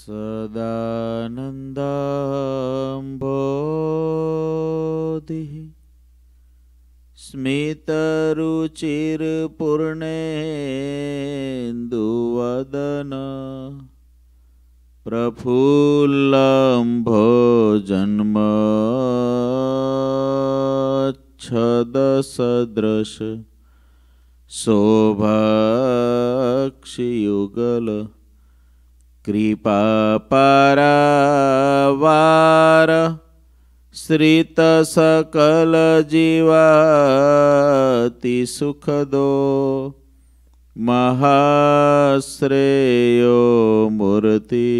सदानन्दाम्भोधिः स्मितरुचिर्पूर्णेन्दुवदन प्रफुल्लम्भोजन्मच्छदसदृश शोभाक्षियुगल कृपापरावार श्रितसकलजीवातिसुखदो सुखदो महाश्रेयो मूर्ति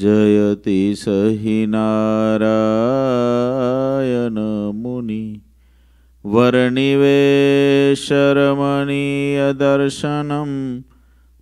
जयति सहि नारयनमुनि वर्णिवेशरमणि दर्शनम्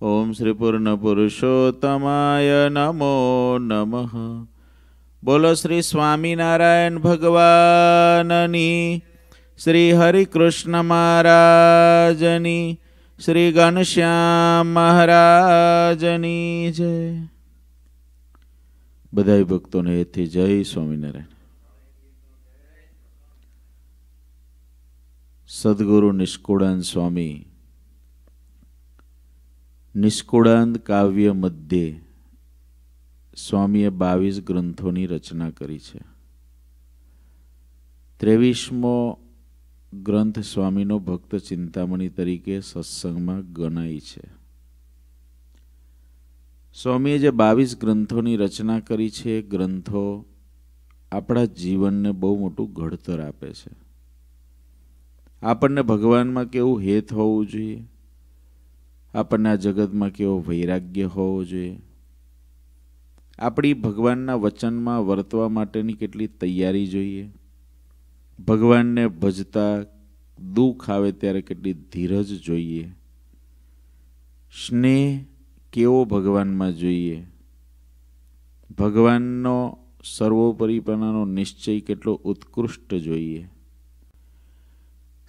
ઓમ શ્રી પૂર્ણ પુરુષોત્તમાય નમો નમઃ બોલો શ્રી સ્વામિનારાયણ ભગવાનની શ્રી હરિકૃષ્ણ મહારાજની શ્રી ઘનશ્યામ મહારાજની જય બધા ભક્તોને હેથી જય સ્વામિનારાયણ સદગુરુ નિષ્કુળાન સ્વામી નિષ્કુળાંત કાવ્ય મધ્યે સ્વામીએ બાવીસ ગ્રંથોની રચના કરી છે ત્રેવીસમો ગ્રંથ સ્વામીનો ભક્ત ચિંતામણી તરીકે સત્સંગમાં ગણાય છે સ્વામીએ જે બાવીસ ગ્રંથોની રચના કરી છે એ ગ્રંથો આપણા જીવનને બહુ મોટું ઘડતર આપે છે આપણને ભગવાનમાં કેવું હેત હોવું જોઈએ આપણને આ જગતમાં કેવો વૈરાગ્ય હોવો જોઈએ આપણી ભગવાનના વચનમાં વર્તવા માટેની કેટલી તૈયારી જોઈએ ભગવાનને ભજતા દુઃખ આવે ત્યારે કેટલી ધીરજ જોઈએ સ્નેહ કેવો ભગવાનમાં જોઈએ ભગવાનનો સર્વોપરીપણાનો નિશ્ચય કેટલો ઉત્કૃષ્ટ જોઈએ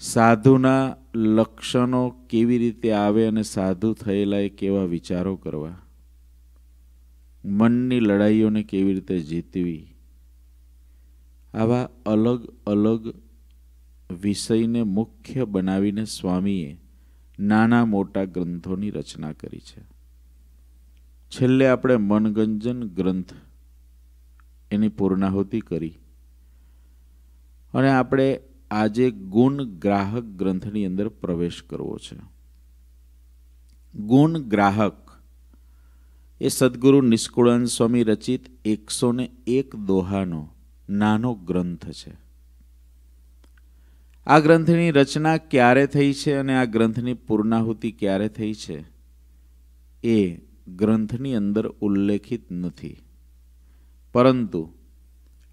સાધુના લક્ષણો કેવી રીતે આવે અને સાધુ થયેલા એ કેવા વિચારો કરવા મનની લડાઈઓને કેવી રીતે જીતવી આવા અલગ અલગ વિષયને મુખ્ય બનાવીને સ્વામીએ નાના મોટા ગ્રંથોની રચના કરી છે છેલ્લે આપણે મનગંજન ગ્રંથ એની પૂર્ણાહુતિ કરી અને આપણે આજે ગુણ ગ્રાહક ગ્રંથની અંદર પ્રવેશ કરવો છે ગુણ ગ્રાહક એ સદગુરુ નિષ્કુળાન સ્વામી રચિત એકસો ને એક દોહાનો નાનો ગ્રંથ છે આ ગ્રંથની રચના ક્યારે થઈ છે અને આ ગ્રંથની પૂર્ણાહુતિ ક્યારે થઈ છે એ ગ્રંથની અંદર ઉલ્લેખિત નથી પરંતુ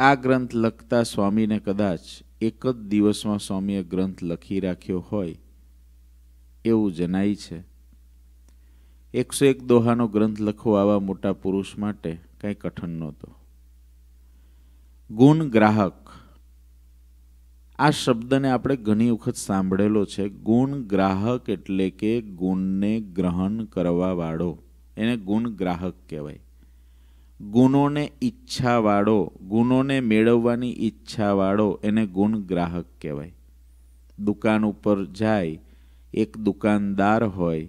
આ ગ્રંથ લખતા સ્વામીને કદાચ એક જ દિવસમાં સ્વામીએ ગ્રંથ લખી રાખ્યો હોય એવું જણાય છે એકસો એક દોહાનો ગ્રંથ લખવો આવા મોટા પુરુષ માટે કંઈ કઠણ નહોતો ગુણ ગ્રાહક આ શબ્દને આપણે ઘણી વખત સાંભળેલો છે ગુણ ગ્રાહક એટલે કે ગુણને ગ્રહણ કરવાવાળો એને ગુણ ગ્રાહક કહેવાય ગુણોને ઈચ્છાવાળો ગુણોને મેળવવાની ઈચ્છાવાળો એને ગુણ ગ્રાહક કહેવાય દુકાન ઉપર જાય એક દુકાનદાર હોય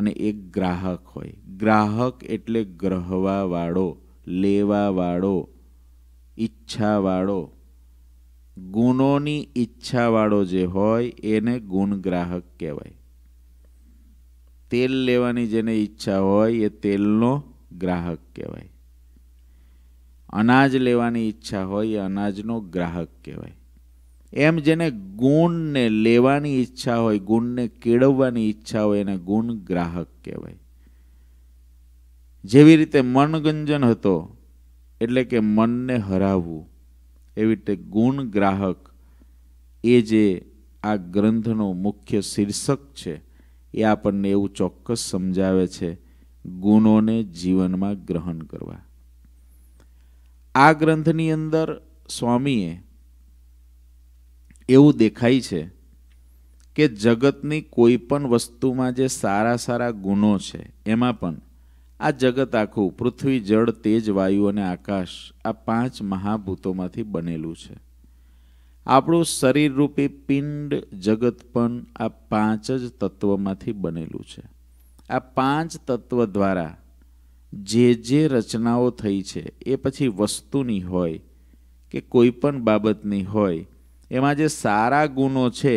અને એક ગ્રાહક હોય ગ્રાહક એટલે ગ્રહવાવાળો લેવાવાળો ઈચ્છાવાળો ગુણોની ઈચ્છાવાળો જે હોય એને ગુણ ગ્રાહક કહેવાય તેલ લેવાની જેને ઈચ્છા હોય એ તેલનો ગ્રાહક કહેવાય અનાજ લેવાની ઈચ્છા હોય એ અનાજનો ગ્રાહક કહેવાય એમ જેને ગુણને લેવાની ઈચ્છા હોય ગુણને કેળવવાની ઈચ્છા હોય એને ગુણ ગ્રાહક કહેવાય જેવી રીતે મનગંજન હતો એટલે કે મનને હરાવવું એવી રીતે ગુણ ગ્રાહક એ જે આ ગ્રંથનું મુખ્ય શીર્ષક છે એ આપણને એવું ચોક્કસ સમજાવે છે ગુણોને જીવનમાં ગ્રહણ કરવા આ ગ્રંથની અંદર સ્વામીએ એવું દેખાય છે કે જગતની કોઈ પણ વસ્તુમાં જે સારા સારા ગુણો છે એમાં પણ આ જગત આખું પૃથ્વી જળ તેજ વાયુ અને આકાશ આ પાંચ મહાભૂતોમાંથી બનેલું છે આપણું શરીરરૂપી પિંડ જગત પણ આ પાંચ જ તત્વમાંથી બનેલું છે આ પાંચ તત્વ દ્વારા જે જે રચનાઓ થઈ છે એ પછી વસ્તુની હોય કે કોઈ પણ બાબતની હોય એમાં જે સારા ગુણો છે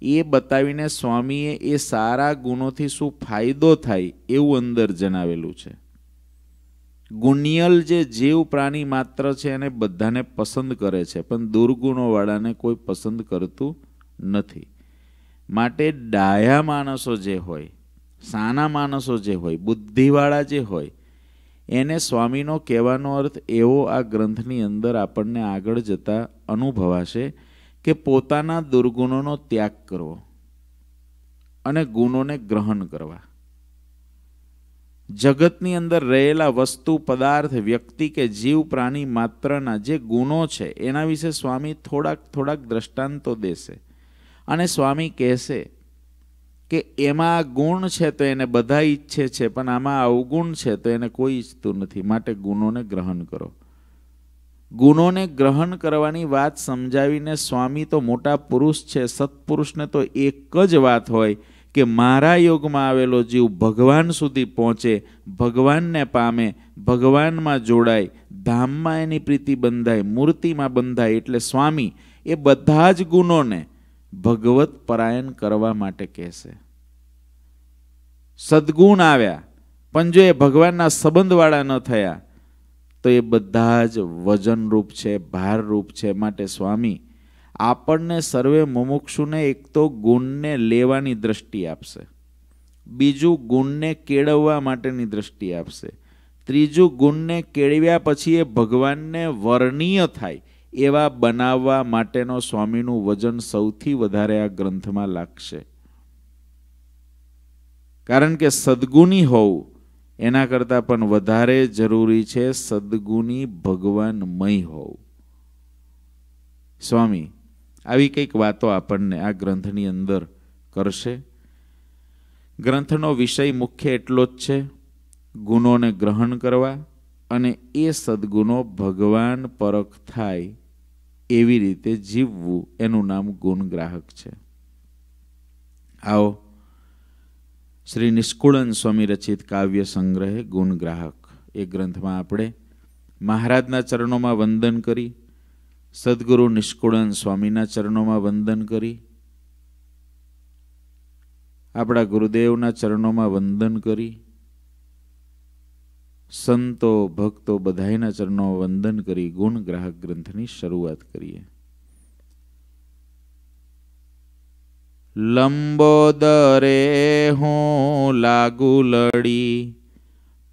એ બતાવીને સ્વામીએ એ સારા ગુણોથી શું ફાયદો થાય એવું અંદર જણાવેલું છે ગુણિયલ જે જીવ પ્રાણી માત્ર છે એને બધાને પસંદ કરે છે પણ દુર્ગુણોવાળાને કોઈ પસંદ કરતું નથી માટે ડાયા માણસો જે હોય સાના માણસો જે હોય બુદ્ધિવાળા જે હોય એને સ્વામીનો કહેવાનો અર્થ એવો આ ગ્રંથની અંદર આપણને આગળ જતાં અનુભવાશે કે પોતાના દુર્ગુણોનો ત્યાગ કરવો અને ગુણોને ગ્રહણ કરવા જગતની અંદર રહેલા વસ્તુ પદાર્થ વ્યક્તિ કે જીવ પ્રાણી માત્રના જે ગુણો છે એના વિશે સ્વામી થોડાક થોડાક દ્રષ્ટાંતો દેશે અને સ્વામી કહેશે કે એમાં ગુણ છે તો એને બધા ઈચ્છે છે પણ આમાં અવગુણ છે તો એને કોઈ ઈચ્છતું નથી માટે ગુણોને ગ્રહણ કરો ગુણોને ગ્રહણ કરવાની વાત સમજાવીને સ્વામી તો મોટા પુરુષ છે સત્પુરુષને તો એક જ વાત હોય કે મારા યોગમાં આવેલો જીવ ભગવાન સુધી પહોંચે ભગવાનને પામે ભગવાનમાં જોડાય ધામમાં એની પ્રીતિ બંધાય મૂર્તિમાં બંધાય એટલે સ્વામી એ બધા જ ગુણોને ભગવત પરાયણ કરવા માટે કહેશે સદગુણ આવ્યા પણ જો એ ભગવાનના સંબંધવાળા ન થયા તો એ બધા જ વજનરૂપ છે ભારરૂપ છે માટે સ્વામી આપણને સર્વે મુમુક્ષુને એક તો ગુણને લેવાની દ્રષ્ટિ આપશે બીજું ગુણને કેળવવા માટેની દ્રષ્ટિ આપશે ત્રીજું ગુણને કેળવ્યા પછી એ ભગવાનને વર્ણીય થાય એવા બનાવવા માટેનો સ્વામીનું વજન સૌથી વધારે આ ગ્રંથમાં લાગશે કારણ કે સદગુણી હોવું એના કરતાં પણ વધારે જરૂરી છે સદગુણી ભગવાનમય હોવું સ્વામી આવી કંઈક વાતો આપણને આ ગ્રંથની અંદર કરશે ગ્રંથનો વિષય મુખ્ય એટલો જ છે ગુનોને ગ્રહણ કરવા અને એ સદગુણો ભગવાન પરખ થાય એવી રીતે જીવવું એનું નામ ગુણગ્રાહક છે આવો શ્રી નિષ્કુળન સ્વામી રચિત કાવ્ય સંગ્રહે ગુણગ્રાહક એ ગ્રંથમાં આપણે મહારાજના ચરણોમાં વંદન કરી સદગુરુ નિષ્કુળન સ્વામીના ચરણોમાં વંદન કરી આપણા ગુરુદેવના ચરણોમાં વંદન કરી સંતો ભક્તો બધાના ચરણો વંદન કરી ગુણ ગ્રાહક ગ્રંથની શરૂઆત કરીએ લંબોદરે હું લાગુ લડી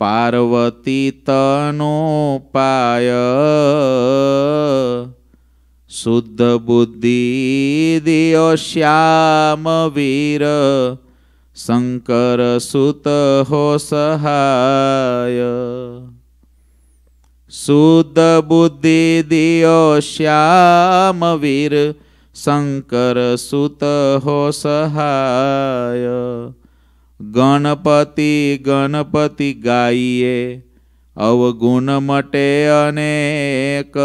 પાર્વતી તનો પાય શુદ્ધ બુદ્ધિ દિયો શ્યામ વીર શંકર સુત હો સહાય શુદ્ધ બુદ્ધિ દિયો શ્યામ વીર શંકર સુત હો સહાય ગણપતિ ગણપતિ ગાઈએ અવગુણ મટે અનેક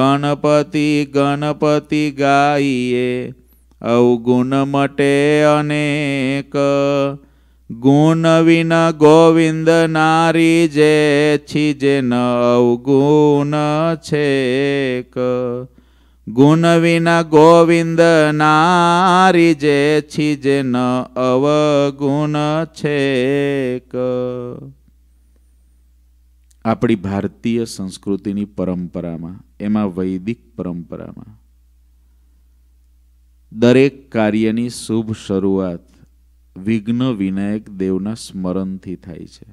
ગણપતિ ગણપતિ ગાઈએ અવગુણ મટે અનેક ગુણ વિના ગોવિંદ નારી જે છી જે અવગુણ છેક ગુણ વિના ગોવિંદ નારી જે છી જે ન અવગુણ છે આપણી ભારતીય સંસ્કૃતિની પરંપરામાં એમાં વૈદિક પરંપરામાં દરેક કાર્યની શુભ શરૂઆત વિઘ્ન વિનાયક દેવના સ્મરણથી થાય છે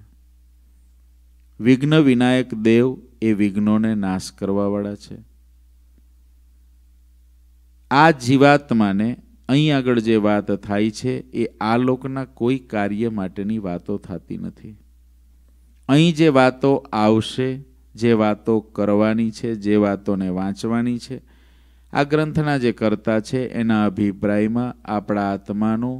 વિઘ્ન વિનાયક દેવ એ વિઘ્નોને નાશ કરવાવાળા છે આ જીવાત્માને અહીં આગળ જે વાત થાય છે એ આ લોકના કોઈ કાર્ય માટેની વાતો થતી નથી અહીં જે વાતો આવશે જે વાતો કરવાની છે જે વાતોને વાંચવાની છે આ ગ્રંથના જે કરતા છે એના અભિપ્રાયમાં આપણા આત્માનું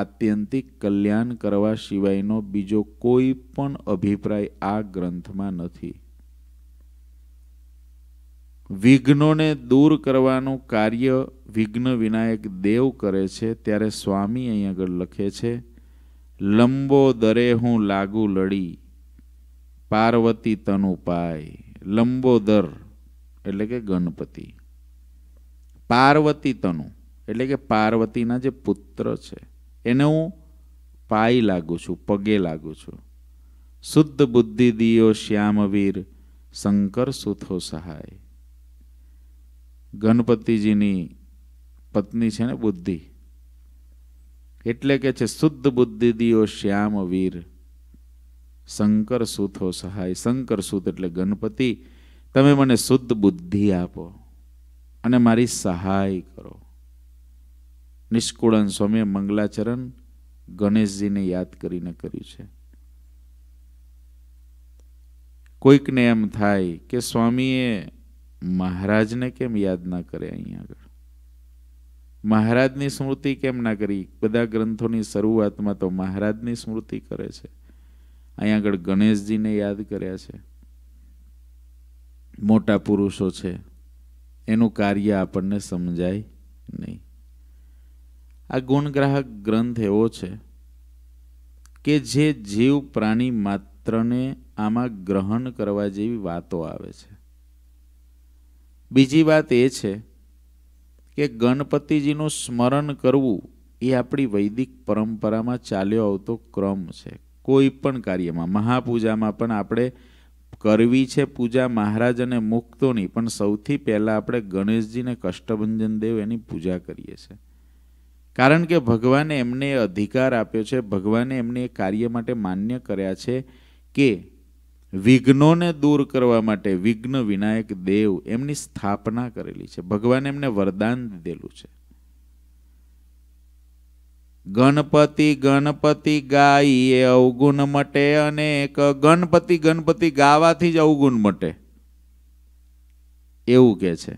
આત્યંતિક કલ્યાણ કરવા સિવાયનો બીજો કોઈ પણ અભિપ્રાય આ ગ્રંથમાં નથી વિઘ્નોને દૂર કરવાનું કાર્ય વિઘ્ન વિનાયક દેવ કરે છે ત્યારે સ્વામી અહીં આગળ લખે છે લંબો દરે હું લાગુ લડી પાર્વતી તનુ પાય લંબોદર એટલે કે ગણપતિ પાર્વતી તનુ એટલે કે પાર્વતીના જે પુત્ર છે એને હું પાઈ લાગુ છું પગે લાગુ છું શુદ્ધ બુદ્ધિ દિયો શ્યામવીર શંકર સુથો સહાય ગણપતિજીની પત્ની છે ને બુદ્ધિ એટલે કે છે શુદ્ધ બુદ્ધિ દિયો શ્યામવીર શંકર સુથો સહાય શંકર સુત એટલે ગણપતિ તમે મને શુદ્ધ બુદ્ધિ આપો અને મારી સહાય કરો નિષ્કુળન સ્વામીએ મંગલાચરણ ગણેશજીને યાદ કરીને કર્યું છે કોઈકને એમ થાય કે સ્વામીએ મહારાજને કેમ યાદ ના કરે અહીંયા આગળ મહારાજની સ્મૃતિ કેમ ના કરી બધા ગ્રંથોની શરૂઆતમાં તો મહારાજની સ્મૃતિ કરે છે અહીંયા આગળ ગણેશજીને યાદ કર્યા છે મોટા પુરુષો છે એનું કાર્ય આપણને સમજાય નહીં આ ગુણગ્રાહક ગ્રંથ એવો છે કે જે જીવ પ્રાણી માત્રને આમાં ગ્રહણ કરવા જેવી વાતો આવે છે બીજી વાત એ છે કે ગણપતિજીનું સ્મરણ કરવું એ આપણી વૈદિક પરંપરામાં ચાલ્યો આવતો ક્રમ છે કોઈ પણ કાર્યમાં મહાપૂજામાં પણ આપણે કરવી છે પૂજા મહારાજ અને મુક્તોની પણ સૌથી પહેલાં આપણે ગણેશજીને કષ્ટભંજન દેવ એની પૂજા કરીએ છીએ કારણ કે ભગવાને એમને અધિકાર આપ્યો છે ભગવાને એમને એ કાર્ય માટે માન્ય કર્યા છે કે વિઘ્નોને દૂર કરવા માટે વિઘ્ન વિનાયક દેવ એમની સ્થાપના કરેલી છે ભગવાને એમને વરદાન દીધેલું છે ગણપતિ ગણપતિ ગાઈ એ અવગુણ મટે અને એક ગણપતિ ગણપતિ ગાવાથી જ અવગુણ મટે એવું કે છે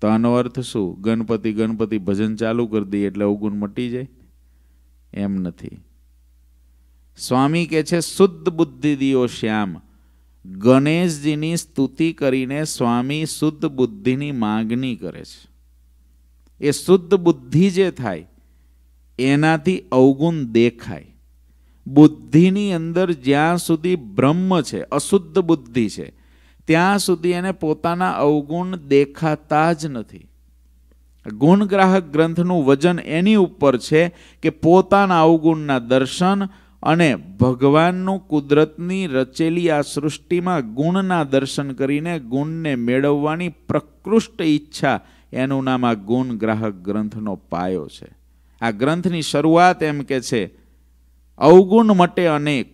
તો આનો અર્થ શું ગણપતિ ગણપતિ ભજન ચાલુ કરી દઈએ એટલે અવગુણ મટી જાય એમ નથી સ્વામી કે છે શુદ્ધ બુદ્ધિ દિયો શ્યામ ગણેશજીની સ્તુતિ કરીને સ્વામી શુદ્ધ બુદ્ધિની માગણી કરે છે એ શુદ્ધ બુદ્ધિ જે થાય એનાથી અવગુણ દેખાય બુદ્ધિની અંદર જ્યાં સુધી બ્રહ્મ છે અશુદ્ધ બુદ્ધિ છે ત્યાં સુધી એને પોતાના અવગુણ દેખાતા જ નથી ગુણગ્રાહક ગ્રંથનું વજન એની ઉપર છે કે પોતાના અવગુણના દર્શન અને ભગવાનનું કુદરતની રચેલી આ સૃષ્ટિમાં ગુણના દર્શન કરીને ગુણને મેળવવાની પ્રકૃષ્ટ ઈચ્છા એનું નામ આ ગુણગ્રાહક ગ્રંથનો પાયો છે આ ગ્રંથની શરૂઆત એમ કે છે અવગુણ માટે અનેક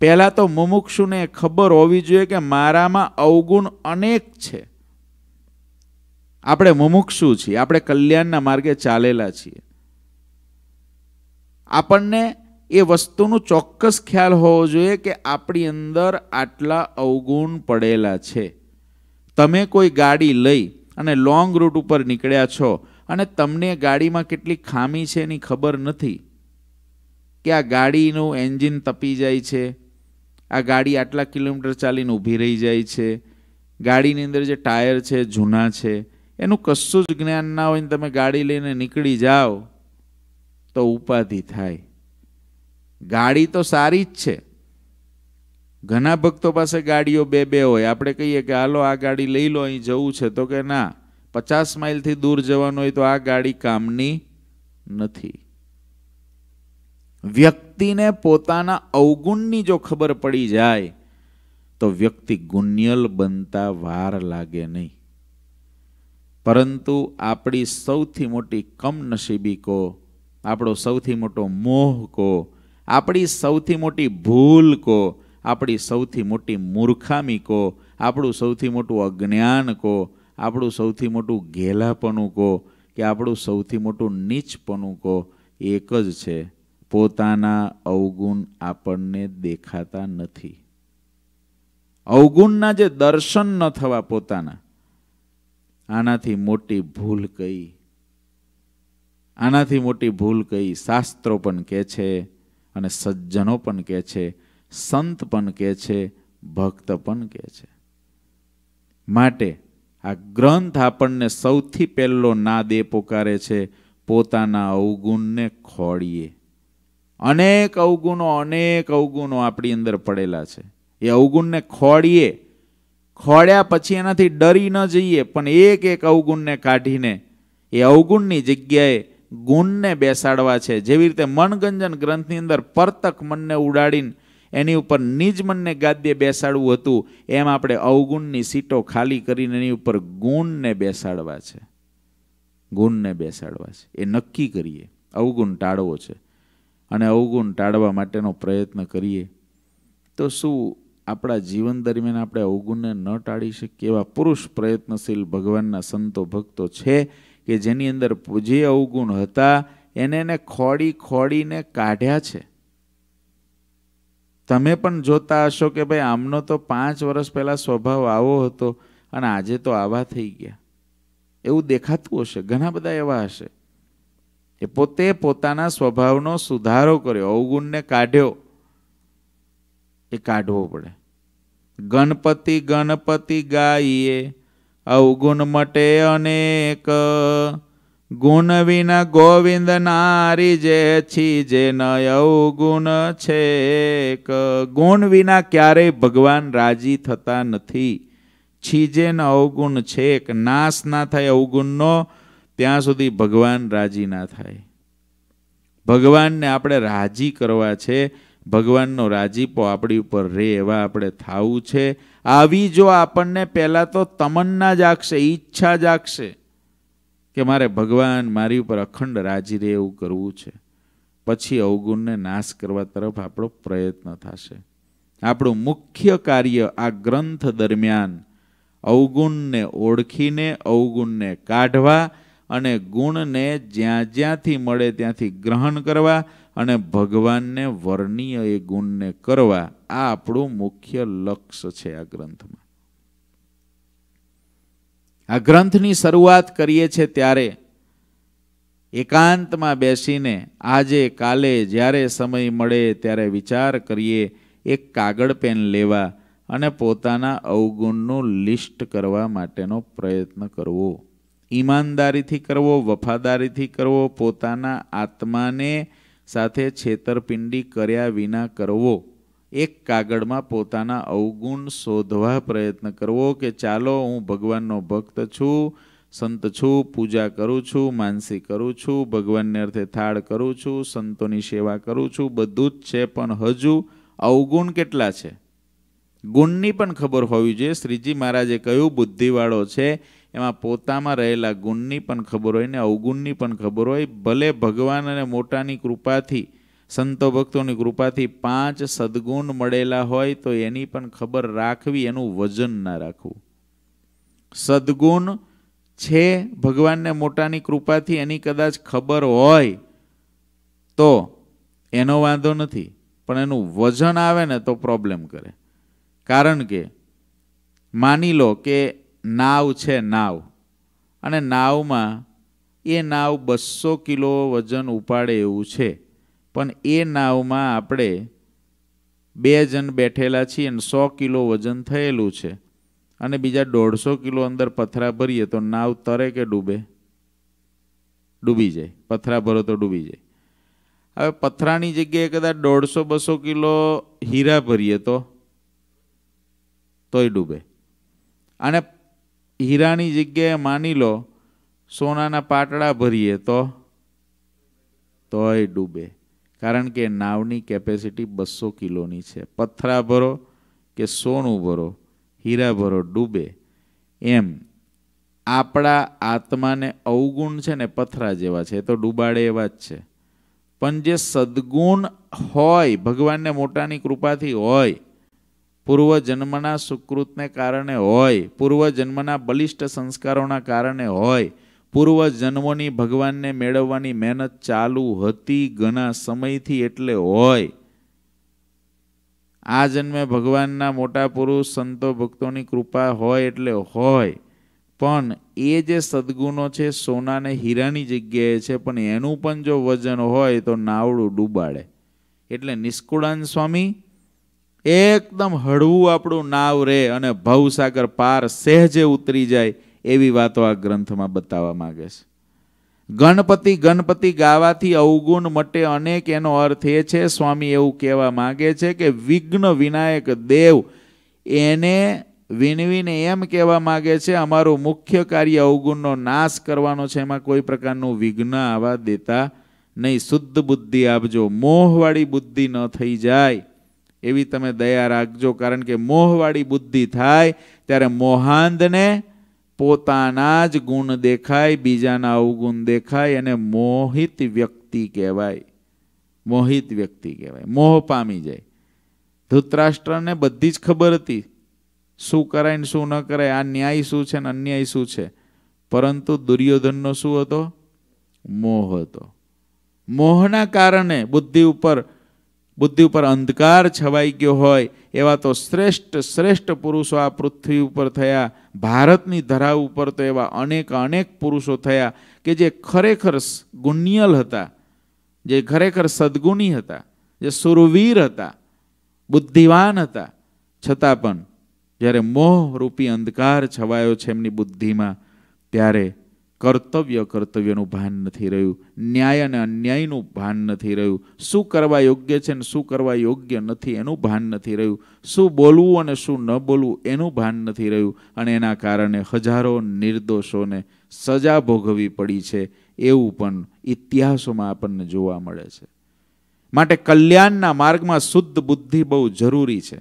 પહેલાં તો મુમુક્ષુને ખબર હોવી જોઈએ કે મારામાં અવગુણ અનેક છે આપણે મુમુક્ષુ છીએ આપણે કલ્યાણના માર્ગે ચાલેલા છીએ આપણને એ વસ્તુનો ચોક્કસ ખ્યાલ હોવો જોઈએ કે આપણી અંદર આટલા અવગુણ પડેલા છે તમે કોઈ ગાડી લઈ અને લોંગ રૂટ ઉપર નીકળ્યા છો અને તમને ગાડીમાં કેટલી ખામી છે એની ખબર નથી કે આ ગાડીનું એન્જિન તપી જાય છે આ ગાડી આટલા કિલોમીટર ચાલીને ઊભી રહી જાય છે ગાડીની અંદર જે ટાયર છે જૂના છે એનું કશું જ જ્ઞાન ના હોય ને તમે ગાડી લઈને નીકળી જાઓ તો ઉપાધિ થાય ગાડી તો સારી જ છે ઘણા ભક્તો પાસે ગાડીઓ બે બે હોય આપણે કહીએ કે હાલો આ ગાડી લઈ લો અહીં જવું છે તો કે ના પચાસ માઇલથી દૂર જવાનું હોય તો આ ગાડી કામની નથી વ્યક્તિને પોતાના અવગુણની જો ખબર પડી જાય તો વ્યક્તિ ગુણ્યલ બનતા વાર લાગે નહીં પરંતુ આપણી સૌથી મોટી કમનસીબી કો આપણો સૌથી મોટો મોહ કો આપણી સૌથી મોટી ભૂલ કો આપણી સૌથી મોટી મૂર્ખામી કો આપણું સૌથી મોટું અજ્ઞાન કો આપણું સૌથી મોટું ઘેલાપણું કહો કે આપણું સૌથી મોટું નીચપણું કહો એક જ છે પોતાના અવગુણ આપણને દેખાતા નથી અવગુણના જે દર્શન ન થવા પોતાના આનાથી મોટી ભૂલ કઈ આનાથી મોટી ભૂલ કઈ શાસ્ત્રો પણ કહે છે અને સજ્જનો પણ કહે છે સંત પણ કહે છે ભક્ત પણ કહે છે માટે આ ગ્રંથ આપણને સૌથી પહેલો ના દે પોકારે છે પોતાના અવગુણને ખોળીએ અનેક અવગુણો અનેક અવગુણો આપણી અંદર પડેલા છે એ અવગુણને ખોળીએ ખોળ્યા પછી એનાથી ડરી ન જઈએ પણ એક એક અવગુણને કાઢીને એ અવગુણની જગ્યાએ ગુણને બેસાડવા છે જેવી રીતે મનગંજન ગ્રંથની અંદર પરતક મનને ઉડાડીને એની ઉપર નિજ મનને ગાદ્ય બેસાડવું હતું એમ આપણે અવગુણની સીટો ખાલી કરીને એની ઉપર ગુણને બેસાડવા છે ગુણને બેસાડવા છે એ નક્કી કરીએ અવગુણ ટાળવો છે અને અવગુણ ટાળવા માટેનો પ્રયત્ન કરીએ તો શું આપણા જીવન દરમિયાન આપણે અવગુણને ન ટાળી શકીએ એવા પુરુષ પ્રયત્નશીલ ભગવાનના સંતો ભક્તો છે કે જેની અંદર જે અવગુણ હતા એને એને ખોડી ખોડીને કાઢ્યા છે તમે પણ જોતા હશો કે ભાઈ આમનો તો પાંચ વર્ષ પહેલાં સ્વભાવ આવો હતો અને આજે તો આવા થઈ ગયા એવું દેખાતું હશે ઘણા બધા એવા હશે એ પોતે પોતાના સ્વભાવનો સુધારો કર્યો અવગુણને કાઢ્યો એ કાઢવો પડે ગણપતિ ગણપતિ ગાઈએ અવગુણ મટે અનેક ગુણ વિના ગોવિંદ નારી જે છી જે નયવ ગુણ છે ગુણ વિના ક્યારેય ભગવાન રાજી થતા નથી છીજે ન અવગુણ છેક નાશ ના થાય અવગુણનો ત્યાં સુધી ભગવાન રાજી ના થાય ભગવાનને આપણે રાજી કરવા છે ભગવાનનો રાજીપો આપણી ઉપર રે એવા આપણે થવું છે આવી જો આપણને પહેલાં તો તમન્ના જાગશે ઈચ્છા જાગશે કે મારે ભગવાન મારી ઉપર અખંડ રાજી રહે એવું કરવું છે પછી અવગુણને નાશ કરવા તરફ આપણો પ્રયત્ન થશે આપણું મુખ્ય કાર્ય આ ગ્રંથ દરમિયાન અવગુણને ઓળખીને અવગુણને કાઢવા અને ગુણને જ્યાં જ્યાંથી મળે ત્યાંથી ગ્રહણ કરવા અને ભગવાનને વર્ણીય એ ગુણને કરવા આ આપણું મુખ્ય લક્ષ્ય છે આ ગ્રંથમાં આ ગ્રંથની શરૂઆત કરીએ છીએ ત્યારે એકાંતમાં બેસીને આજે કાલે જ્યારે સમય મળે ત્યારે વિચાર કરીએ એક કાગળ પેન લેવા અને પોતાના અવગુણનું લિસ્ટ કરવા માટેનો પ્રયત્ન કરવો ઈમાનદારીથી કરવો વફાદારીથી કરવો પોતાના આત્માને સાથે છેતરપિંડી કર્યા વિના કરવો એક કાગળમાં પોતાના અવગુણ શોધવા પ્રયત્ન કરવો કે ચાલો હું ભગવાનનો ભક્ત છું સંત છું પૂજા કરું છું માનસી કરું છું ભગવાનને અર્થે થાળ કરું છું સંતોની સેવા કરું છું બધું જ છે પણ હજુ અવગુણ કેટલા છે ગુણની પણ ખબર હોવી જોઈએ શ્રીજી મહારાજે કહ્યું બુદ્ધિવાળો છે એમાં પોતામાં રહેલા ગુણની પણ ખબર હોય ને અવગુણની પણ ખબર હોય ભલે ભગવાન અને મોટાની કૃપાથી સંતો ભક્તોની કૃપાથી પાંચ સદગુણ મળેલા હોય તો એની પણ ખબર રાખવી એનું વજન ના રાખવું સદગુણ છે ભગવાનને મોટાની કૃપાથી એની કદાચ ખબર હોય તો એનો વાંધો નથી પણ એનું વજન આવે ને તો પ્રોબ્લેમ કરે કારણ કે માની લો કે નાવ છે નાવ અને નાવમાં એ નાવ બસો કિલો વજન ઉપાડે એવું છે પણ એ નાવમાં આપણે બે જણ બેઠેલા છીએ અને સો કિલો વજન થયેલું છે અને બીજા દોઢસો કિલો અંદર પથરા ભરીએ તો નાવ તરે કે ડૂબે ડૂબી જાય પથરા ભરો તો ડૂબી જાય હવે પથરાની જગ્યાએ કદાચ દોઢસો બસો કિલો હીરા ભરીએ તો તોય ડૂબે અને હીરાની જગ્યાએ માની લો સોનાના પાટડા ભરીએ તો તોય ડૂબે કારણ કે નાવની કેપેસિટી બસો કિલોની છે પથરા ભરો કે સોનું ભરો હીરા ભરો ડૂબે એમ આપણા આત્માને અવગુણ છે ને પથરા જેવા છે એ તો ડૂબાડે એવા જ છે પણ જે સદગુણ હોય ભગવાનને મોટાની કૃપાથી હોય પૂર્વજન્મના સુકૃતને કારણે હોય પૂર્વજન્મના બલિષ્ઠ સંસ્કારોના કારણે હોય પૂર્વ જન્મોની ભગવાનને મેળવવાની મહેનત ચાલુ હતી ઘણા સમયથી એટલે હોય આ જન્મે ભગવાનના મોટા પુરુષ સંતો ભક્તોની કૃપા હોય એટલે હોય પણ એ જે સદગુણો છે સોના ને હીરાની જગ્યાએ છે પણ એનું પણ જો વજન હોય તો નાવડું ડૂબાડે એટલે નિષ્કુળાન સ્વામી એકદમ હળવું આપણું નાવ રે અને ભવસાગર પાર સહેજે ઉતરી જાય એવી વાતો આ ગ્રંથમાં બતાવવા માગે છે ગણપતિ ગણપતિ ગાવાથી અવગુણ મટે અનેક એનો અર્થ એ છે સ્વામી એવું કહેવા માગે છે કે વિઘ્ન વિનાયક દેવ એને વિનવીને એમ કહેવા માગે છે અમારું મુખ્ય કાર્ય અવગુણનો નાશ કરવાનો છે એમાં કોઈ પ્રકારનું વિઘ્ન આવવા દેતા નહીં શુદ્ધ બુદ્ધિ આપજો મોહવાળી બુદ્ધિ ન થઈ જાય એવી તમે દયા રાખજો કારણ કે મોહવાળી બુદ્ધિ થાય ત્યારે મોહાંધને પોતાના જ ગુણ દેખાય બીજાના અવગુણ દેખાય અને મોહિત વ્યક્તિ કહેવાય મોહિત વ્યક્તિ કહેવાય મોહ પામી જાય ધૃતરાષ્ટ્રને બધી જ ખબર હતી શું કરાય ને શું ન કરાય આ ન્યાય શું છે ને અન્યાય શું છે પરંતુ દુર્યોધનનો શું હતો મોહ હતો મોહના કારણે બુદ્ધિ ઉપર બુદ્ધિ ઉપર અંધકાર છવાઈ ગયો હોય એવા તો શ્રેષ્ઠ શ્રેષ્ઠ પુરુષો આ પૃથ્વી ઉપર થયા ભારતની ધરાવ ઉપર તો એવા અનેક અનેક પુરુષો થયા કે જે ખરેખર ગુણ્યલ હતા જે ખરેખર સદગુણી હતા જે સુરવીર હતા બુદ્ધિવાન હતા છતાં પણ જ્યારે મોહરૂપી અંધકાર છવાયો છે એમની બુદ્ધિમાં ત્યારે કર્તવ્ય કર્તવ્યનું ભાન નથી રહ્યું ન્યાય અને અન્યાયનું ભાન નથી રહ્યું શું કરવા યોગ્ય છે ને શું કરવા યોગ્ય નથી એનું ભાન નથી રહ્યું શું બોલવું અને શું ન બોલવું એનું ભાન નથી રહ્યું અને એના કારણે હજારો નિર્દોષોને સજા ભોગવવી પડી છે એવું પણ ઇતિહાસોમાં આપણને જોવા મળે છે માટે કલ્યાણના માર્ગમાં શુદ્ધ બુદ્ધિ બહુ જરૂરી છે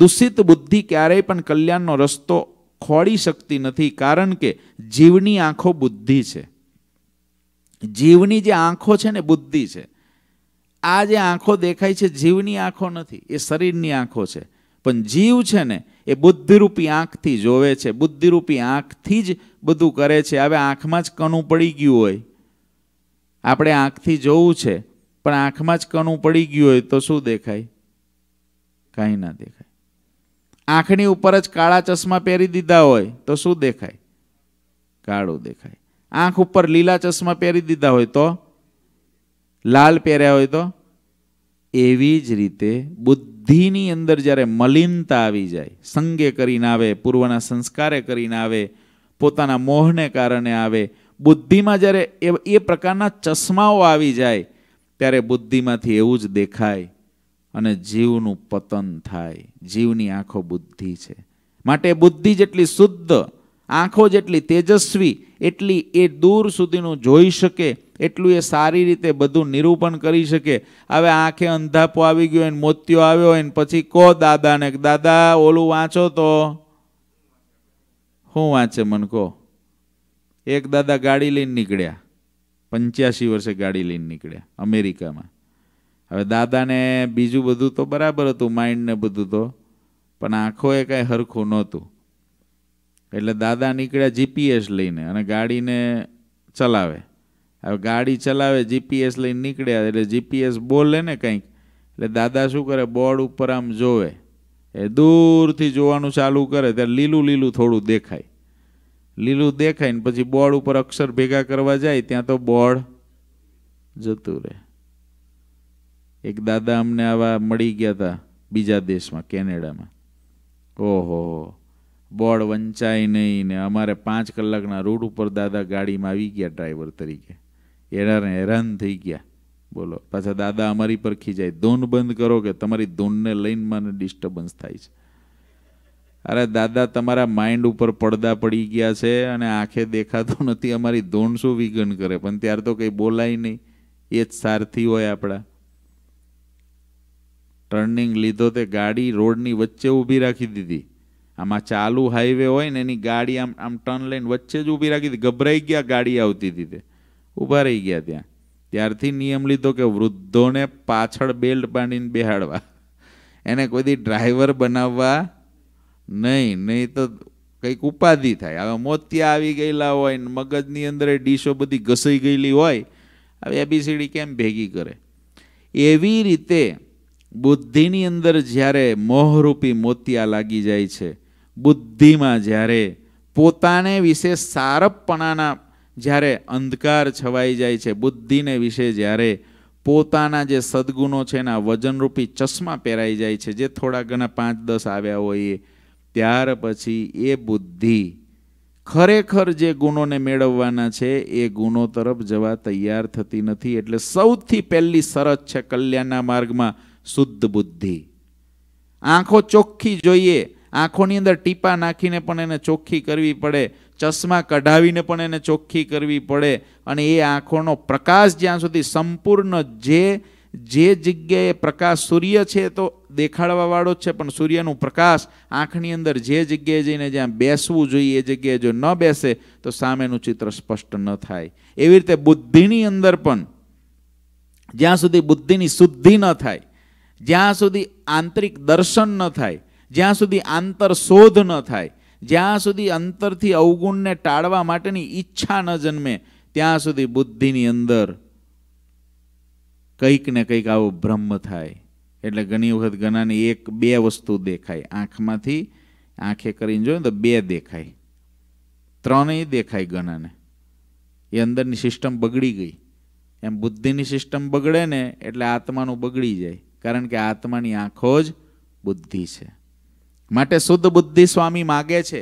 દૂષિત બુદ્ધિ ક્યારેય પણ કલ્યાણનો રસ્તો ખોળી શકતી નથી કારણ કે જીવની આંખો બુદ્ધિ છે જીવની જે આંખો છે ને બુદ્ધિ છે આ જે આંખો દેખાય છે જીવની આંખો નથી એ શરીરની આંખો છે પણ જીવ છે ને એ બુદ્ધિરૂપી આંખથી જોવે છે બુદ્ધિરૂપી આંખથી જ બધું કરે છે હવે આંખમાં જ કણું પડી ગયું હોય આપણે આંખથી જોવું છે પણ આંખમાં જ કણું પડી ગયું હોય તો શું દેખાય કાંઈ ના દેખાય આંખની ઉપર જ કાળા ચશ્મા પહેરી દીધા હોય તો શું દેખાય કાળું દેખાય આંખ ઉપર લીલા ચશ્મા પહેરી દીધા હોય તો લાલ પહેર્યા હોય તો એવી જ રીતે બુદ્ધિની અંદર જ્યારે મલિનતા આવી જાય સંગે કરીને આવે પૂર્વના સંસ્કારે કરીને આવે પોતાના મોહને કારણે આવે બુદ્ધિમાં જ્યારે એ પ્રકારના ચશ્માઓ આવી જાય ત્યારે બુદ્ધિમાંથી એવું જ દેખાય અને જીવનું પતન થાય જીવની આંખો બુદ્ધિ છે માટે બુદ્ધિ જેટલી શુદ્ધ આંખો જેટલી તેજસ્વી એટલી એ દૂર સુધીનું જોઈ શકે એટલું એ સારી રીતે બધું નિરૂપણ કરી શકે હવે આંખે અંધાપો આવી ગયો હોય મોતિયો આવ્યો હોય ને પછી કહો દાદાને દાદા ઓલું વાંચો તો શું વાંચે મને કહો એક દાદા ગાડી લઈને નીકળ્યા પંચ્યાસી વર્ષે ગાડી લઈને નીકળ્યા અમેરિકામાં હવે દાદાને બીજું બધું તો બરાબર હતું માઇન્ડ ને બધું તો પણ આંખોએ કાંઈ હરખું નહોતું એટલે દાદા નીકળ્યા જીપીએસ લઈને અને ગાડીને ચલાવે હવે ગાડી ચલાવે જીપીએસ લઈને નીકળ્યા એટલે જીપીએસ બોલે ને કંઈક એટલે દાદા શું કરે બોર્ડ ઉપર આમ જોવે એ દૂરથી જોવાનું ચાલુ કરે ત્યારે લીલું લીલું થોડું દેખાય લીલું દેખાય ને પછી બોર્ડ ઉપર અક્ષર ભેગા કરવા જાય ત્યાં તો બોર્ડ જતું રહે એક દાદા અમને આવા મળી ગયા હતા બીજા દેશમાં કેનેડામાં ઓહો બોર્ડ વંચાય નહીં ને અમારે પાંચ કલાકના રોડ ઉપર દાદા ગાડીમાં આવી ગયા ડ્રાઈવર તરીકે હેરાન હેરાન થઈ ગયા બોલો પાછા દાદા અમારી પર ખીજાય ધૂન બંધ કરો કે તમારી ધૂનને લઈને મને ડિસ્ટર્બન્સ થાય છે અરે દાદા તમારા માઇન્ડ ઉપર પડદા પડી ગયા છે અને આંખે દેખાતું નથી અમારી ધૂણ શું વિઘન કરે પણ ત્યારે તો કંઈ બોલાય નહીં એ જ સારથી હોય આપણા ટર્નિંગ લીધો તે ગાડી રોડની વચ્ચે ઊભી રાખી દીધી આમાં ચાલુ હાઈવે હોય ને એની ગાડી આમ આમ ટર્ન લઈને વચ્ચે જ ઊભી રાખી દીધી ગભરાઈ ગયા ગાડી આવતી હતી તે ઊભા રહી ગયા ત્યાં ત્યારથી નિયમ લીધો કે વૃદ્ધોને પાછળ બેલ્ટ બાંધીને બેહાડવા એને કોઈથી ડ્રાઈવર બનાવવા નહીં નહીં તો કંઈક ઉપાધિ થાય હવે મોતિયા આવી ગયેલા હોય ને મગજની અંદર ડીશો બધી ઘસાઈ ગયેલી હોય હવે એબીસીડી કેમ ભેગી કરે એવી રીતે બુદ્ધિની અંદર જ્યારે મોહરૂપી મોતિયા લાગી જાય છે બુદ્ધિમાં જ્યારે પોતાને વિશે સારપપણાના જ્યારે અંધકાર છવાઈ જાય છે બુદ્ધિને વિશે જ્યારે પોતાના જે સદગુણો છે એના વજનરૂપી ચશ્મા પહેરાઈ જાય છે જે થોડા ઘણા પાંચ દસ આવ્યા હોય એ ત્યાર પછી એ બુદ્ધિ ખરેખર જે ગુણોને મેળવવાના છે એ ગુણો તરફ જવા તૈયાર થતી નથી એટલે સૌથી પહેલી શરત છે કલ્યાણના માર્ગમાં શુદ્ધ બુદ્ધિ આંખો ચોખ્ખી જોઈએ આંખોની અંદર ટીપા નાખીને પણ એને ચોખ્ખી કરવી પડે ચશ્મા કઢાવીને પણ એને ચોખ્ખી કરવી પડે અને એ આંખોનો પ્રકાશ જ્યાં સુધી સંપૂર્ણ જે જે જગ્યાએ પ્રકાશ સૂર્ય છે તો દેખાડવાવાળો જ છે પણ સૂર્યનું પ્રકાશ આંખની અંદર જે જગ્યાએ જઈને જ્યાં બેસવું જોઈએ એ જગ્યાએ જો ન બેસે તો સામેનું ચિત્ર સ્પષ્ટ ન થાય એવી રીતે બુદ્ધિની અંદર પણ જ્યાં સુધી બુદ્ધિની શુદ્ધિ ન થાય જ્યાં સુધી આંતરિક દર્શન ન થાય જ્યાં સુધી આંતર શોધ ન થાય જ્યાં સુધી અંતરથી અવગુણને ટાળવા માટેની ઈચ્છા ન જન્મે ત્યાં સુધી બુદ્ધિની અંદર કંઈક ને કંઈક આવો બ્રહ્મ થાય એટલે ઘણી વખત ગણાની એક બે વસ્તુ દેખાય આંખમાંથી આંખે કરીને જોઈએ તો બે દેખાય ત્રણેય દેખાય ગણાને એ અંદરની સિસ્ટમ બગડી ગઈ એમ બુદ્ધિની સિસ્ટમ બગડે ને એટલે આત્માનું બગડી જાય કારણ કે આત્માની આંખો જ બુદ્ધિ છે માટે શુદ્ધ બુદ્ધિ સ્વામી માગે છે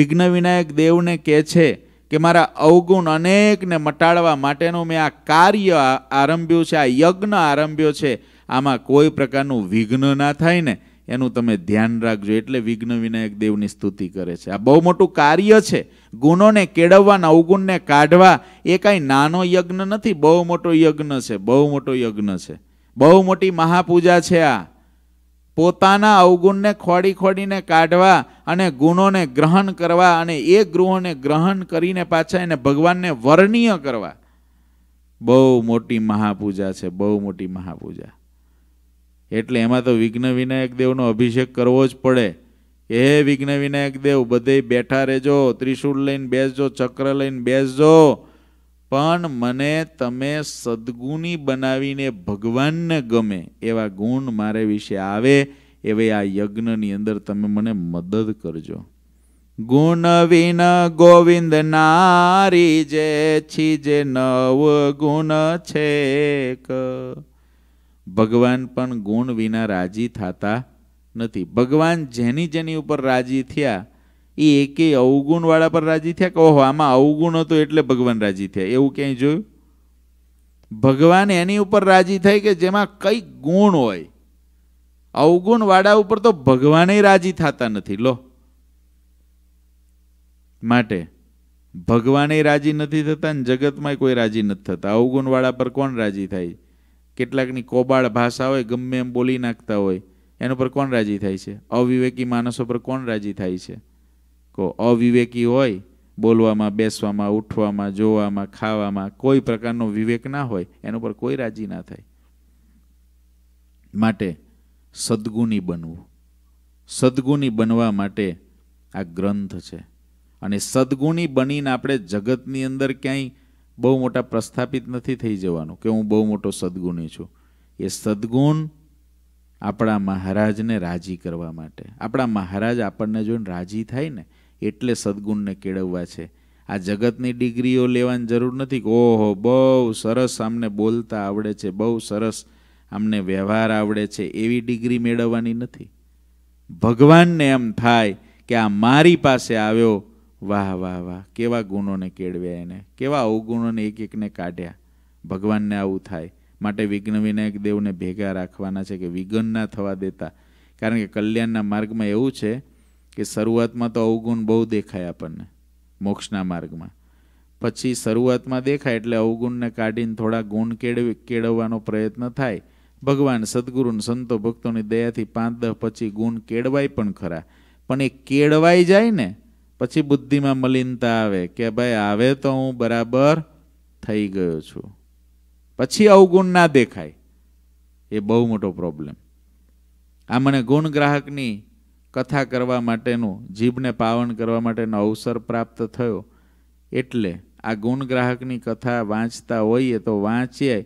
વિઘ્ન વિનાયક દેવને કહે છે કે મારા અવગુણ અનેકને મટાડવા માટેનું મેં આ કાર્ય આરંભ્યું છે આ યજ્ઞ આરંભ્યો છે આમાં કોઈ પ્રકારનું વિઘ્ન ના થાય ને એનું તમે ધ્યાન રાખજો એટલે વિઘ્ન વિનાયક દેવની સ્તુતિ કરે છે આ બહુ મોટું કાર્ય છે ગુણોને કેળવવાના અવગુણને કાઢવા એ કાંઈ નાનો યજ્ઞ નથી બહુ મોટો યજ્ઞ છે બહુ મોટો યજ્ઞ છે બહુ મોટી મહાપૂજા છે આ પોતાના અવગુણને ખોડી ખોડીને કાઢવા અને ગુણોને ગ્રહણ કરવા અને એ ગૃહોને ગ્રહણ કરીને પાછા એને ભગવાનને વર્ણીય કરવા બહુ મોટી મહાપૂજા છે બહુ મોટી મહાપૂજા એટલે એમાં તો વિઘ્ન વિનાયક દેવનો અભિષેક કરવો જ પડે એ વિઘ્ન વિનાયક દેવ બધે બેઠા રહેજો ત્રિશુલ લઈને બેસજો ચક્ર લઈને બેસજો પણ મને તમે સદગુણી બનાવીને ભગવાનને ગમે એવા ગુણ મારે વિશે આવે એવી આ યજ્ઞની અંદર તમે મને મદદ કરજો ગુણ વિન ગોવિંદ નારી જે છીજે નવ ગુણ છે ભગવાન પણ ગુણ વિના રાજી થતા નથી ભગવાન જેની જેની ઉપર રાજી થયા એ એકે અવગુણવાળા પર રાજી થયા કે ઓહો આમાં અવગુણ હતો એટલે ભગવાન રાજી થયા એવું ક્યાંય જોયું ભગવાન એની ઉપર રાજી થાય કે જેમાં કંઈક ગુણ હોય અવગુણવાળા ઉપર તો ભગવાને રાજી થતા નથી લો માટે ભગવાને રાજી નથી થતા ને જગતમાં કોઈ રાજી નથી થતા અવગુણવાળા પર કોણ રાજી થાય કેટલાકની કોબાળ ભાષા હોય ગમે એમ બોલી નાખતા હોય એના પર કોણ રાજી થાય છે અવિવેકી માણસો પર કોણ રાજી થાય છે કો અવિવેકી હોય બોલવામાં બેસવામાં ઉઠવામાં જોવામાં ખાવામાં કોઈ પ્રકારનો વિવેક ના હોય એના પર કોઈ રાજી ના થાય માટે સદગુણી બનવું સદગુણી બનવા માટે આ ગ્રંથ છે અને સદગુણી બનીને આપણે જગતની અંદર ક્યાંય બહુ મોટા પ્રસ્થાપિત નથી થઈ જવાનું કે હું બહુ મોટો સદગુણી છું એ સદગુણ આપણા મહારાજને રાજી કરવા માટે આપણા મહારાજ આપણને જોઈને રાજી થાય ને એટલે સદગુણને કેળવવા છે આ જગતની ડિગ્રીઓ લેવાની જરૂર નથી ઓહો બહુ સરસ આમને બોલતા આવડે છે બહુ સરસ આમને વ્યવહાર આવડે છે એવી ડિગ્રી મેળવવાની નથી ભગવાનને એમ થાય કે આ મારી પાસે આવ્યો વાહ વાહ વાહ કેવા ગુણોને કેળવ્યા એને કેવા અવગુણોને એક એકને કાઢ્યા ભગવાનને આવું થાય માટે વિઘ્ન વિનાયક દેવને ભેગા રાખવાના છે કે વિઘ્ન ના થવા દેતા કારણ કે કલ્યાણના માર્ગમાં એવું છે કે શરૂઆતમાં તો અવગુણ બહુ દેખાય આપણને મોક્ષના માર્ગમાં પછી શરૂઆતમાં દેખાય એટલે અવગુણને કાઢીને થોડા ગુણ કેળવી કેળવવાનો પ્રયત્ન થાય ભગવાન સદગુરુને સંતો ભક્તોની દયાથી પાંચ દહ પછી ગુણ કેળવાય પણ ખરા પણ એ કેળવાઈ જાય ને પછી બુદ્ધિમાં મલિનતા આવે કે ભાઈ આવે તો હું બરાબર થઈ ગયો છું પછી અવગુણ ના દેખાય એ બહુ મોટો પ્રોબ્લેમ આ મને ગુણ ગ્રાહકની કથા કરવા માટેનું જીભને પાવન કરવા માટેનો અવસર પ્રાપ્ત થયો એટલે આ ગુણગ્રાહકની કથા વાંચતા હોઈએ તો વાંચીએ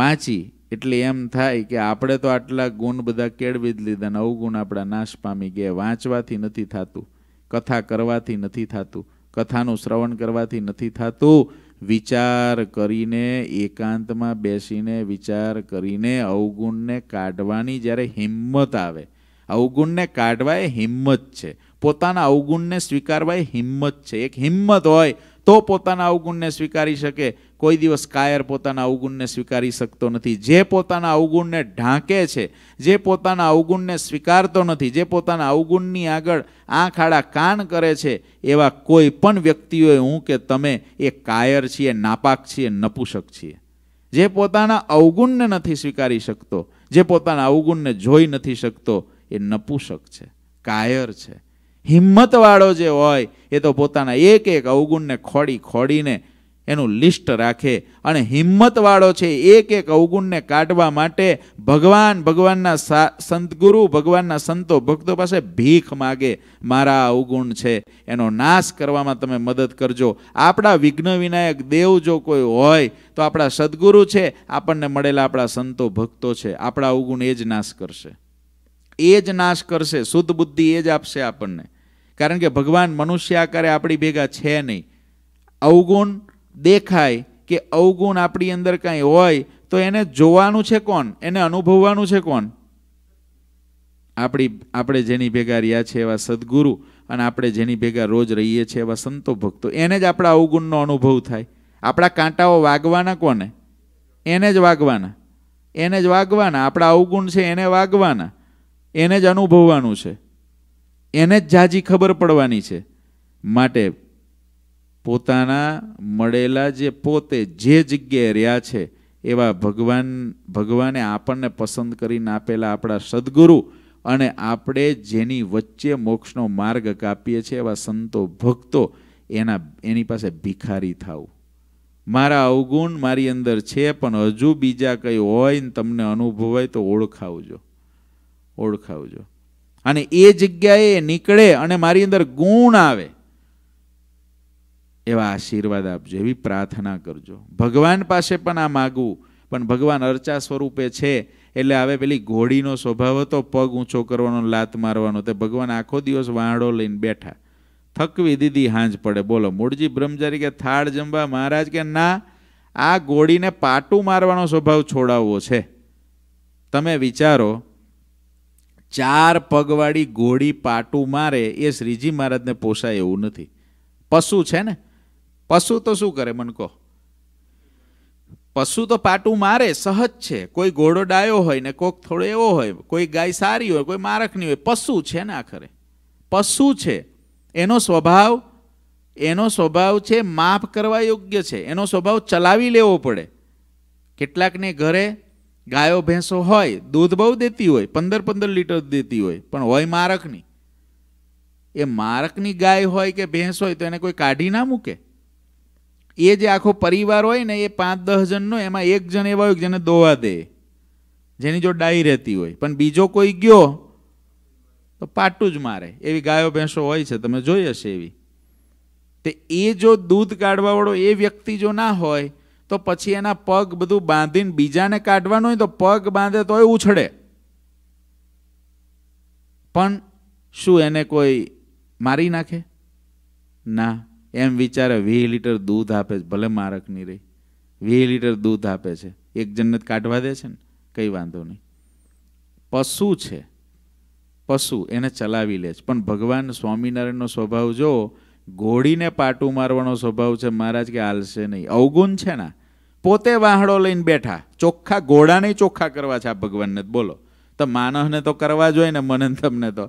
વાંચી એટલે એમ થાય કે આપણે તો આટલા ગુણ બધા કેળવી જ લીધા અવગુણ આપણા નાશ પામી ગયા વાંચવાથી નથી થતું કથા કરવાથી નથી થતું કથાનું શ્રવણ કરવાથી નથી થતું વિચાર કરીને એકાંતમાં બેસીને વિચાર કરીને અવગુણને કાઢવાની જ્યારે હિંમત આવે અવગુણને કાઢવા એ હિંમત છે પોતાના અવગુણને સ્વીકારવા એ હિંમત છે એક હિંમત હોય તો પોતાના અવગુણને સ્વીકારી શકે કોઈ દિવસ કાયર પોતાના અવગુણને સ્વીકારી શકતો નથી જે પોતાના અવગુણને ઢાંકે છે જે પોતાના અવગુણને સ્વીકારતો નથી જે પોતાના અવગુણની આગળ આંખ આડા કાન કરે છે એવા કોઈ પણ વ્યક્તિઓએ હું કે તમે એ કાયર છીએ નાપાક છીએ નપુષક છીએ જે પોતાના અવગુણને નથી સ્વીકારી શકતો જે પોતાના અવગુણને જોઈ નથી શકતો એ નપુસક છે કાયર છે હિંમતવાળો જે હોય એ તો પોતાના એક એક અવગુણને ખોડી ખોડીને એનું લિસ્ટ રાખે અને હિંમતવાળો છે એક એક અવગુણને કાઢવા માટે ભગવાન ભગવાનના સંતગુરુ ભગવાનના સંતો ભક્તો પાસે ભીખ માગે મારા અવગુણ છે એનો નાશ કરવામાં તમે મદદ કરજો આપણા વિઘ્ન વિનાયક દેવ જો કોઈ હોય તો આપણા સદગુરુ છે આપણને મળેલા આપણા સંતો ભક્તો છે આપણા અવગુણ એ જ નાશ કરશે એ જ નાશ કરશે શુદ્ધ બુદ્ધિ એ જ આપશે આપણને કારણ કે ભગવાન મનુષ્ય આકારે આપણી ભેગા છે નહીં અવગુણ દેખાય કે અવગુણ આપણી અંદર કાંઈ હોય તો એને જોવાનું છે કોણ એને અનુભવવાનું છે કોણ આપણી આપણે જેની ભેગા રહ્યા છે એવા સદગુરુ અને આપણે જેની ભેગા રોજ રહીએ છીએ એવા સંતો ભક્તો એને જ આપણા અવગુણનો અનુભવ થાય આપણા કાંટાઓ વાગવાના કોને એને જ વાગવાના એને જ વાગવાના આપણા અવગુણ છે એને વાગવાના એને જ અનુભવવાનું છે એને જ જાજી ખબર પડવાની છે માટે પોતાના મળેલા જે પોતે જે જગ્યાએ રહ્યા છે એવા ભગવાન ભગવાને આપણને પસંદ કરીને આપેલા આપણા સદગુરુ અને આપણે જેની વચ્ચે મોક્ષનો માર્ગ કાપીએ છીએ એવા સંતો ભક્તો એના એની પાસે ભિખારી થાવ મારા અવગુણ મારી અંદર છે પણ હજુ બીજા કંઈ હોય ને તમને અનુભવાય તો ઓળખાવજો ઓળખાવજો અને એ જગ્યાએ નીકળે અને મારી અંદર ગુણ આવે એવા આશીર્વાદ આપજો એવી પ્રાર્થના કરજો ભગવાન પાસે પણ આ માગવું પણ ભગવાન અર્ચા સ્વરૂપે છે એટલે હવે પેલી ઘોડીનો સ્વભાવ હતો પગ ઊંચો કરવાનો લાત મારવાનો તે ભગવાન આખો દિવસ વાંડો લઈને બેઠા થકવી દીધી હાંજ પડે બોલો મૂળજી બ્રહ્મચારી કે થાળ જમવા મહારાજ કે ના આ ઘોડીને પાટું મારવાનો સ્વભાવ છોડાવવો છે તમે વિચારો ચાર પગવાળી ગોળી પાટું મારે એ શ્રીજી મહારાજને પોસાય એવું નથી પશુ છે ને પશુ તો શું કરે મને કહો પશુ તો પાટું મારે સહજ છે કોઈ ઘોડો ડાયો હોય ને કોઈક થોડો એવો હોય કોઈ ગાય સારી હોય કોઈ મારકની હોય પશુ છે ને આખરે પશુ છે એનો સ્વભાવ એનો સ્વભાવ છે માફ કરવા યોગ્ય છે એનો સ્વભાવ ચલાવી લેવો પડે કેટલાકને ઘરે ગાયો ભેંસો હોય દૂધ બહુ દેતી હોય પંદર પંદર લીટર દેતી હોય પણ હોય મારકની એ મારકની ગાય હોય કે ભેંસ હોય તો એને કોઈ કાઢી ના મૂકે એ જે આખો પરિવાર હોય ને એ પાંચ દસ જણનો એમાં એક જણ એવા હોય જેને દોવા દે જેની જો ડાઈ રહેતી હોય પણ બીજો કોઈ ગયો તો પાટું જ મારે એવી ગાયો ભેંસો હોય છે તમે જોઈ હશે એવી તે એ જો દૂધ કાઢવાવાળો એ વ્યક્તિ જો ના હોય તો પછી એના પગ બધું બાંધીને બીજાને કાઢવાનું હોય તો પગ બાંધે તો એ ઉછળે પણ શું એને કોઈ મારી નાખે ના એમ વિચારે વીસ લીટર દૂધ આપે છે ભલે મારક નહીં રહી વીસ લીટર દૂધ આપે છે એક જન્નત કાઢવા દે છે ને કંઈ વાંધો નહીં પશુ છે પશુ એને ચલાવી લે છે પણ ભગવાન સ્વામિનારાયણનો સ્વભાવ જો ઘોડીને પાટું મારવાનો સ્વભાવ છે મહારાજ કે હાલશે નહીં અવગુણ છે ને પોતે વાહડો લઈને બેઠા ચોખ્ખા ઘોડાને ચોખ્ખા કરવા છે આ ભગવાનને બોલો તો માનવને તો કરવા જોઈએ ને મને તમને તો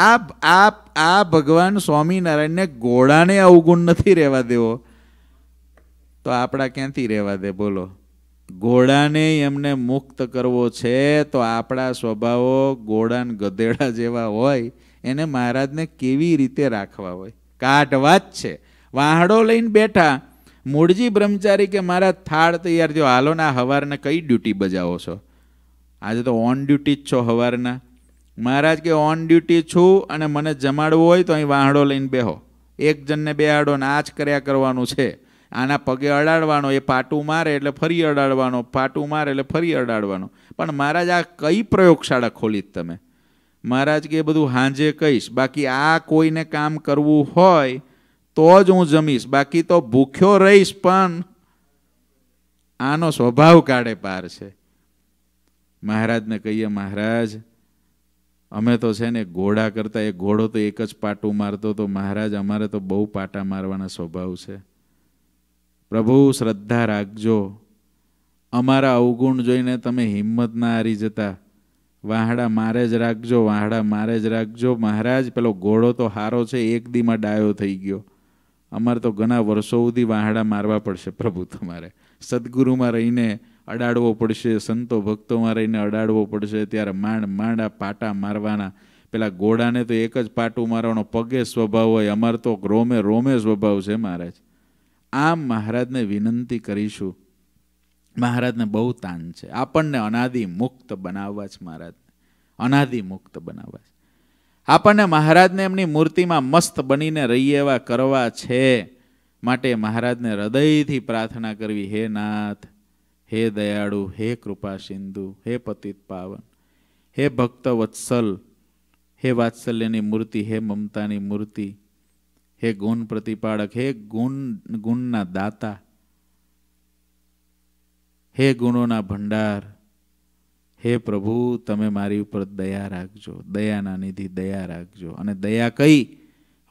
આ આ આ ભગવાન સ્વામિનારાયણને ઘોડાને અવગુણ નથી રહેવા દેવો તો આપણા ક્યાંથી રહેવા દે બોલો ઘોડાને એમને મુક્ત કરવો છે તો આપણા સ્વભાવો ઘોડાને ગધેડા જેવા હોય એને મહારાજને કેવી રીતે રાખવા હોય કાટ વાત છે વાહડો લઈને બેઠા મૂળજી બ્રહ્મચારી કે મારા થાળ તૈયાર જો હાલોના હવારને કઈ ડ્યુટી બજાવો છો આજે તો ઓન ડ્યુટી જ છો હવારના મહારાજ કે ઓન ડ્યુટી છું અને મને જમાડવું હોય તો અહીં વાહડો લઈને બેહો એક જણને બે આડો ને આ જ કર્યા કરવાનું છે આના પગે અડાડવાનો એ પાટું મારે એટલે ફરી અડાડવાનો પાટું મારે એટલે ફરી અડાડવાનો પણ મહારાજ આ કઈ પ્રયોગશાળા ખોલી તમે મહારાજ કે એ બધું હાંજે કહીશ બાકી આ કોઈને કામ કરવું હોય તો જ હું જમીશ બાકી તો ભૂખ્યો રહીશ પણ આનો સ્વભાવ કાઢે પાર છે મહારાજને કહીએ મહારાજ અમે તો છે ને ઘોડા કરતા એ ઘોડો તો એક જ પાટું મારતો તો મહારાજ અમારે તો બહુ પાટા મારવાના સ્વભાવ છે પ્રભુ શ્રદ્ધા રાખજો અમારા અવગુણ જોઈને તમે હિંમત ના હારી જતા વાહડા મારે જ રાખજો વાહડા મારે જ રાખજો મહારાજ પેલો ઘોડો તો હારો છે એક દીમાં ડાયો થઈ ગયો અમારે તો ઘણા વર્ષો સુધી વાહડા મારવા પડશે પ્રભુ તમારે સદગુરુમાં રહીને અડાડવો પડશે સંતો ભક્તોમાં રહીને અડાડવો પડશે ત્યારે માંડ માંડ પાટા મારવાના પેલા ઘોડાને તો એક જ પાટું મારવાનો પગે સ્વભાવ હોય અમાર તો રોમે રોમે સ્વભાવ છે મહારાજ આમ મહારાજને વિનંતી કરીશું મહારાજને બહુ તાન છે આપણને અનાદિ મુક્ત બનાવવા છે મહારાજને અનાદિ મુક્ત બનાવવા છે આપણને મહારાજને એમની મૂર્તિમાં મસ્ત બનીને રહીએ એવા કરવા છે માટે મહારાજને હૃદયથી પ્રાર્થના કરવી હે નાથ હે દયાળુ હે કૃપા સિંધુ હે પતિત પાવન હે ભક્ત વત્સલ હે વાત્સલ્યની મૂર્તિ હે મમતાની મૂર્તિ હે ગુણ પ્રતિપાળક હે ગુણ ગુણના દાતા હે ગુણોના ભંડાર હે પ્રભુ તમે મારી ઉપર દયા રાખજો દયાના નિધિ દયા રાખજો અને દયા કઈ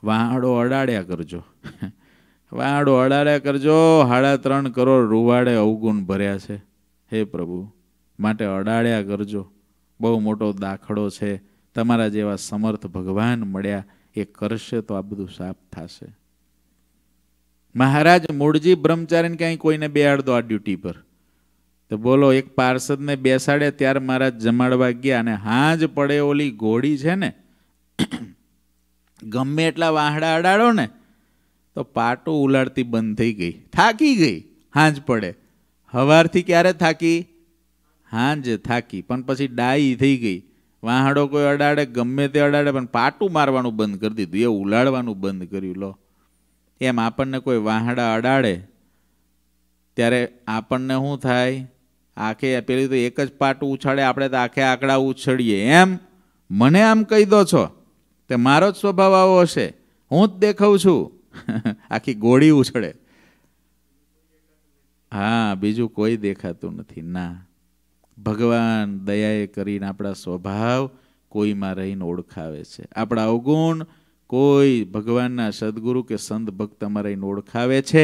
વાહડો અડાડ્યા કરજો વાહડો અડાડ્યા કરજો સાડા ત્રણ કરોડ રૂવાડે અવગુણ ભર્યા છે હે પ્રભુ માટે અડાડ્યા કરજો બહુ મોટો દાખલો છે તમારા જેવા સમર્થ ભગવાન મળ્યા એ કરશે તો આ બધું સાફ થશે મહારાજ મૂળજી બ્રહ્મચારીને ક્યાંય કોઈને દો આ ડ્યુટી પર તો બોલો એક પાર્ષદને બેસાડે ત્યારે મહારાજ જમાડવા ગયા અને હાજ પડે ઓલી ઘોડી છે ને ગમે એટલા વાહડા અડાડો ને તો પાટો ઉલાડતી બંધ થઈ ગઈ થાકી ગઈ હાંજ પડે હવારથી ક્યારે થાકી હાંજ થાકી પણ પછી ડાઈ થઈ ગઈ વાહડો કોઈ અડાડે ગમે તે અડાડે પણ પાટું મારવાનું બંધ કરી દીધું એ ઉલાડવાનું બંધ કર્યું લો એમ આપણને કોઈ વાહડા અડાડે ત્યારે આપણને શું થાય આખે પેલી તો એક જ પાટ ઉછાળે આપણે તો આખે આંકડા ઉછળીએ એમ મને આમ કહી દો છો તે મારો જ સ્વભાવ આવો હશે હું જ દેખાઉં છું આખી ગોળી ઉછળે હા બીજું કોઈ દેખાતું નથી ના ભગવાન દયાએ કરીને આપણા સ્વભાવ કોઈમાં રહીને ઓળખાવે છે આપણા અવગુણ કોઈ ભગવાનના સદગુરુ કે સંત ભક્તમાં રહીને ઓળખાવે છે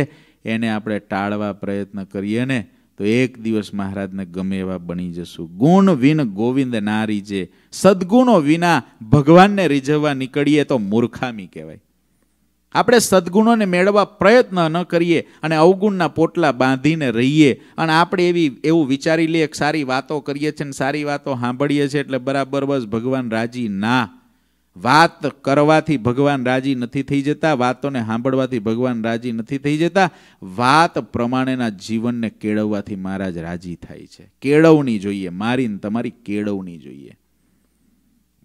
એને આપણે ટાળવા પ્રયત્ન કરીએ ને તો એક દિવસ મહારાજને ગમે એવા બની જશું ગુણ વિન ગોવિંદ નારી જે સદગુણો વિના ભગવાનને રીઝવવા નીકળીએ તો મૂર્ખામી કહેવાય આપણે સદગુણોને મેળવવા પ્રયત્ન ન કરીએ અને અવગુણના પોટલા બાંધીને રહીએ અને આપણે એવી એવું વિચારી લઈએ સારી વાતો કરીએ છીએ ને સારી વાતો સાંભળીએ છીએ એટલે બરાબર બસ ભગવાન રાજી ના વાત કરવાથી ભગવાન રાજી નથી થઈ જતા વાતોને સાંભળવાથી ભગવાન રાજી નથી થઈ જતા વાત પ્રમાણેના જીવનને કેળવવાથી મહારાજ રાજી થાય છે કેળવણી જોઈએ મારીને તમારી કેળવણી જોઈએ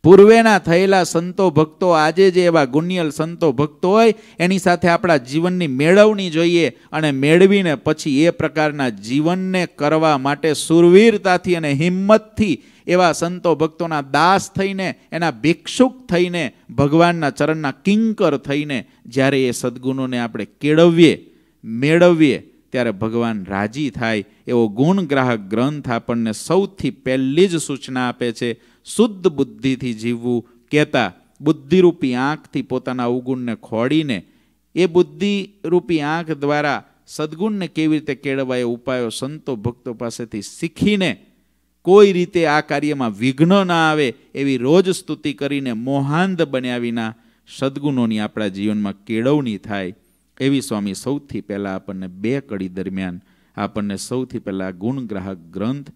પૂર્વેના થયેલા સંતો ભક્તો આજે જે એવા ગુણિયલ સંતો ભક્તો હોય એની સાથે આપણા જીવનની મેળવણી જોઈએ અને મેળવીને પછી એ પ્રકારના જીવનને કરવા માટે સુરવીરતાથી અને હિંમતથી એવા સંતો ભક્તોના દાસ થઈને એના ભિક્ષુક થઈને ભગવાનના ચરણના કિંકર થઈને જ્યારે એ સદગુણોને આપણે કેળવીએ મેળવીએ ત્યારે ભગવાન રાજી થાય એવો ગુણગ્રાહક ગ્રંથ આપણને સૌથી પહેલી જ સૂચના આપે છે શુદ્ધ બુદ્ધિથી જીવવું કહેતા બુદ્ધિરૂપી આંખથી પોતાના અવગુણને ખોડીને એ બુદ્ધિરૂપી આંખ દ્વારા સદગુણને કેવી રીતે કેળવાય ઉપાયો સંતો ભક્તો પાસેથી શીખીને કોઈ રીતે આ કાર્યમાં વિઘ્ન ના આવે એવી રોજ સ્તુતિ કરીને મોહાંધ બન્યા વિના સદગુણોની આપણા જીવનમાં કેળવણી થાય એવી સ્વામી સૌથી પહેલાં આપણને બે કડી દરમિયાન આપણને સૌથી પહેલાં ગુણગ્રાહક ગ્રંથ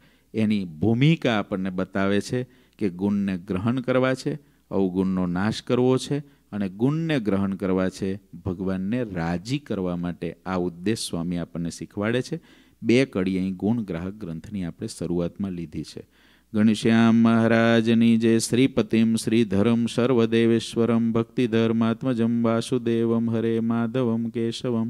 એની ભૂમિકા આપણને બતાવે છે કે ગુણને ગ્રહણ કરવા છે અવગુણનો નાશ કરવો છે અને ગુણને ગ્રહણ કરવા છે ભગવાનને રાજી કરવા માટે આ ઉદ્દેશ સ્વામી આપણને શીખવાડે છે બે કડી અહીં ગુણગ્રાહક ગ્રંથની આપણે શરૂઆતમાં લીધી છે ગણશ્યામ મહારાજની જે શ્રીપતિમ શ્રીધરમ સર્વદેવેશ્વરમ ભક્તિધર્માત્મજમ વાસુદેવમ હરે માધવમ કેશવમ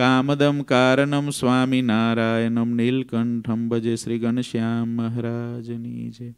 કામદમ કારણમ સ્વામી નારાયણમ નીલકંઠમ ભજે શ્રી ગણશ્યામ મહારાજની જય